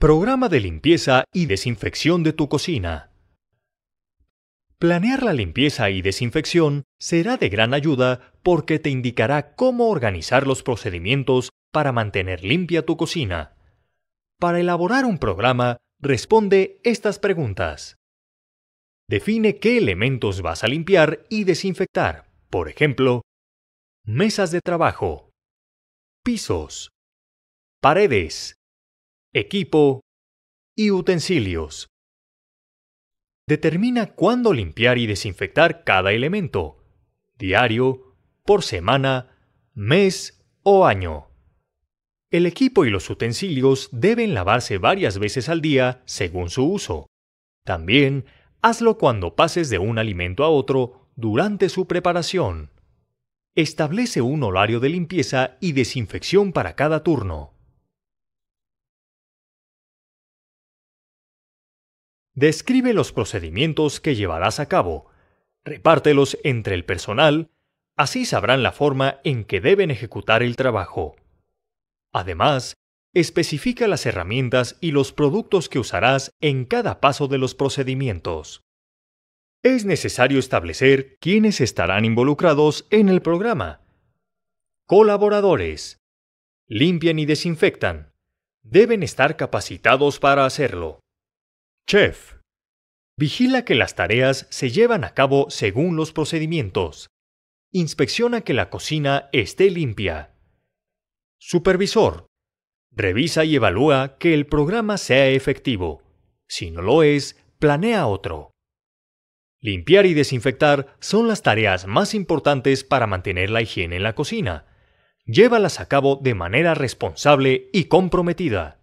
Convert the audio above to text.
Programa de limpieza y desinfección de tu cocina. Planear la limpieza y desinfección será de gran ayuda porque te indicará cómo organizar los procedimientos para mantener limpia tu cocina. Para elaborar un programa, responde estas preguntas. Define qué elementos vas a limpiar y desinfectar. Por ejemplo, mesas de trabajo, pisos, paredes, equipo y utensilios. Determina cuándo limpiar y desinfectar cada elemento, diario, por semana, mes o año. El equipo y los utensilios deben lavarse varias veces al día según su uso. También hazlo cuando pases de un alimento a otro durante su preparación. Establece un horario de limpieza y desinfección para cada turno. Describe los procedimientos que llevarás a cabo, repártelos entre el personal, así sabrán la forma en que deben ejecutar el trabajo. Además, especifica las herramientas y los productos que usarás en cada paso de los procedimientos. Es necesario establecer quiénes estarán involucrados en el programa. Colaboradores. Limpian y desinfectan. Deben estar capacitados para hacerlo. Chef. Vigila que las tareas se llevan a cabo según los procedimientos. Inspecciona que la cocina esté limpia. Supervisor. Revisa y evalúa que el programa sea efectivo. Si no lo es, planea otro. Limpiar y desinfectar son las tareas más importantes para mantener la higiene en la cocina. Llévalas a cabo de manera responsable y comprometida.